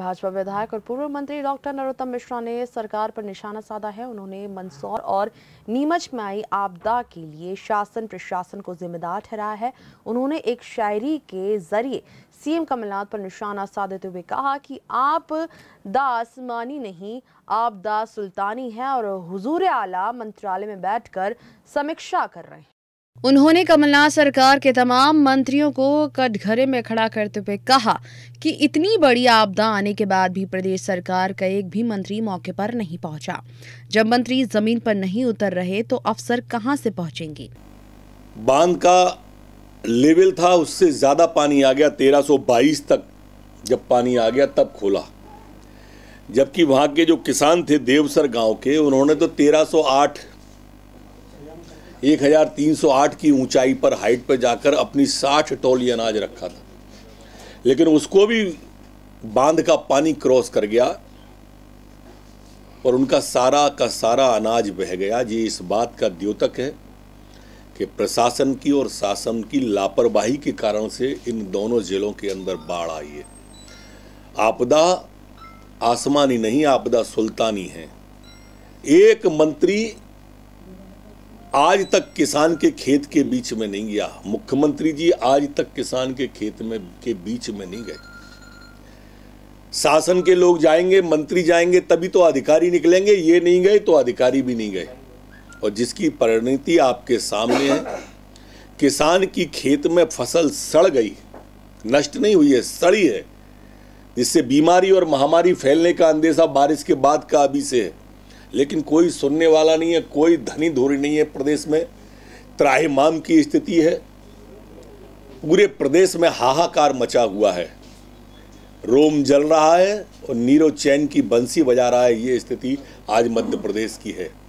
भाजपा विधायक और पूर्व मंत्री डॉक्टर नरोत्तम मिश्रा ने सरकार पर निशाना साधा है उन्होंने मंदसौर और नीमच में आई आपदा के लिए शासन प्रशासन को जिम्मेदार ठहराया है उन्होंने एक शायरी के जरिए सीएम कमलनाथ पर निशाना साधते हुए कहा कि आप दासमानी नहीं आप दास सुल्तानी है और हुजूर आला मंत्रालय में बैठकर समीक्षा कर रहे हैं उन्होंने कमलनाथ सरकार के तमाम मंत्रियों को कटघरे में खड़ा करते हुए कहा कि इतनी बड़ी आपदा आने के बाद भी प्रदेश सरकार का एक भी मंत्री मौके पर नहीं पहुंचा जब मंत्री जमीन पर नहीं उतर रहे तो अफसर कहां से पहुंचेंगे बांध का लेवल था उससे ज़्यादा पानी आ गया 1322 तक जब पानी आ गया तब खोला जबकि वहाँ के जो किसान थे देवसर गांव के उन्होंने तो 1308 1308 की ऊंचाई पर हाइट पर जाकर अपनी 60 टोली अनाज रखा था लेकिन उसको भी बांध का पानी क्रॉस कर गया और उनका सारा का सारा अनाज बह गया जी इस बात का द्योतक है कि प्रशासन की और शासन की लापरवाही के कारण से इन दोनों जिलों के अंदर बाढ़ आई है आपदा आसमानी नहीं आपदा सुल्तानी है एक मंत्री आज तक किसान के खेत के बीच में नहीं गया मुख्यमंत्री जी आज तक किसान के खेत में के बीच में नहीं गए शासन के लोग जाएंगे मंत्री जाएंगे तभी तो अधिकारी निकलेंगे ये नहीं गए तो अधिकारी भी नहीं गए और जिसकी परिणति आपके सामने है किसान की खेत में फसल सड़ गई नष्ट नहीं हुई है सड़ी है जिससे बीमारी और महामारी फैलने का अंदेशा बारिश के बाद का अभी से है लेकिन कोई सुनने वाला नहीं है कोई धनी धोरी नहीं है प्रदेश में त्राहीमाम की स्थिति है पूरे प्रदेश में हाहाकार मचा हुआ है रोम जल रहा है और नीरो चैन की बंसी बजा रहा है ये स्थिति आज मध्य प्रदेश की है